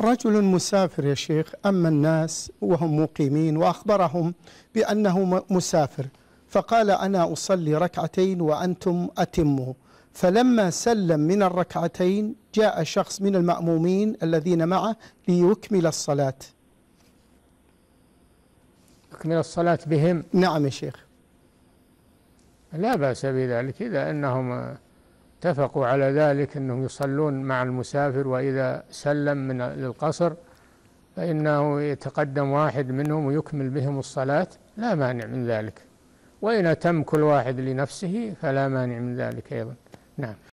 رجل مسافر يا شيخ أما الناس وهم مقيمين وأخبرهم بأنه مسافر فقال أنا أصلي ركعتين وأنتم أتموا فلما سلم من الركعتين جاء شخص من المأمومين الذين معه ليكمل الصلاة يكمل الصلاة بهم نعم يا شيخ لا بأس بذلك إذا أنهم اتفقوا على ذلك أنهم يصلون مع المسافر وإذا سلم من القصر فإنه يتقدم واحد منهم ويكمل بهم الصلاة لا مانع من ذلك وإن أتم كل واحد لنفسه فلا مانع من ذلك أيضا نعم